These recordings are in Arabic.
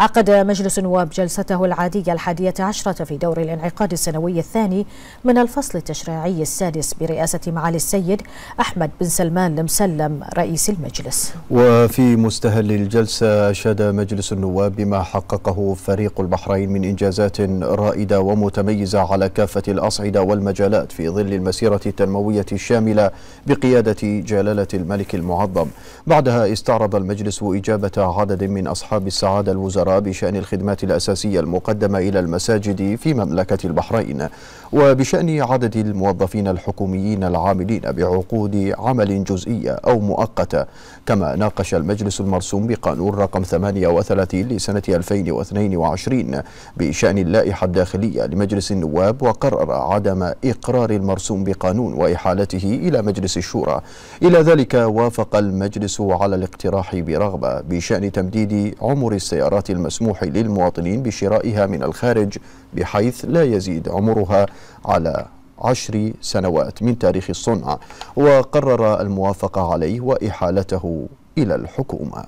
عقد مجلس النواب جلسته العادية الحادية عشرة في دور الانعقاد السنوي الثاني من الفصل التشريعي السادس برئاسة معالي السيد أحمد بن سلمان المسلم رئيس المجلس وفي مستهل الجلسة أشاد مجلس النواب بما حققه فريق البحرين من إنجازات رائدة ومتميزة على كافة الأصعدة والمجالات في ظل المسيرة التنموية الشاملة بقيادة جلالة الملك المعظم بعدها استعرض المجلس إجابة عدد من أصحاب السعادة الوزراء الوزراء بشأن الخدمات الأساسية المقدمة إلى المساجد في مملكة البحرين وبشأن عدد الموظفين الحكوميين العاملين بعقود عمل جزئية أو مؤقتة كما ناقش المجلس المرسوم بقانون رقم 38 لسنة 2022 بشأن اللائحة الداخلية لمجلس النواب وقرر عدم إقرار المرسوم بقانون وإحالته إلى مجلس الشورى إلى ذلك وافق المجلس على الاقتراح برغبة بشأن تمديد عمر السيارات المسموح للمواطنين بشرائها من الخارج بحيث لا يزيد عمرها على عشر سنوات من تاريخ الصنع وقرر الموافقة عليه وإحالته إلى الحكومة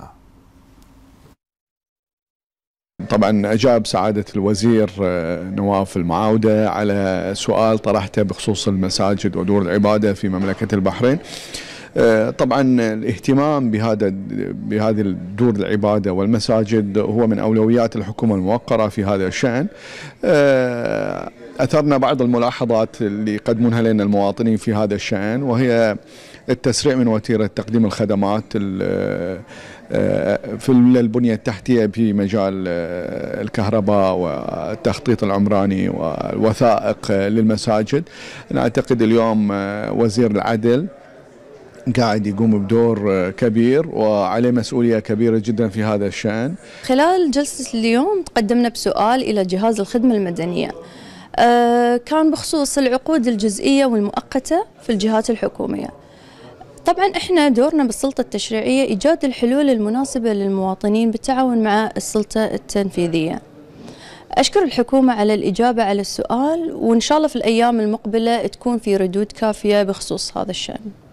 طبعا اجاب سعاده الوزير آه، نواف المعاوده على سؤال طرحته بخصوص المساجد ودور العباده في مملكه البحرين آه، طبعا الاهتمام بهذا بهذه الدور العباده والمساجد هو من اولويات الحكومه الموقره في هذا الشان آه، اثرنا بعض الملاحظات اللي يقدمونها لنا المواطنين في هذا الشان وهي التسريع من وتيره تقديم الخدمات آه، في البنيه التحتيه في مجال الكهرباء والتخطيط العمراني والوثائق للمساجد نعتقد اعتقد اليوم وزير العدل قاعد يقوم بدور كبير وعليه مسؤولية كبيرة جدا في هذا الشأن خلال جلسة اليوم تقدمنا بسؤال إلى جهاز الخدمة المدنية أه، كان بخصوص العقود الجزئية والمؤقتة في الجهات الحكومية طبعا احنا دورنا بالسلطة التشريعية إيجاد الحلول المناسبة للمواطنين بالتعاون مع السلطة التنفيذية أشكر الحكومة على الإجابة على السؤال وإن شاء الله في الأيام المقبلة تكون في ردود كافية بخصوص هذا الشأن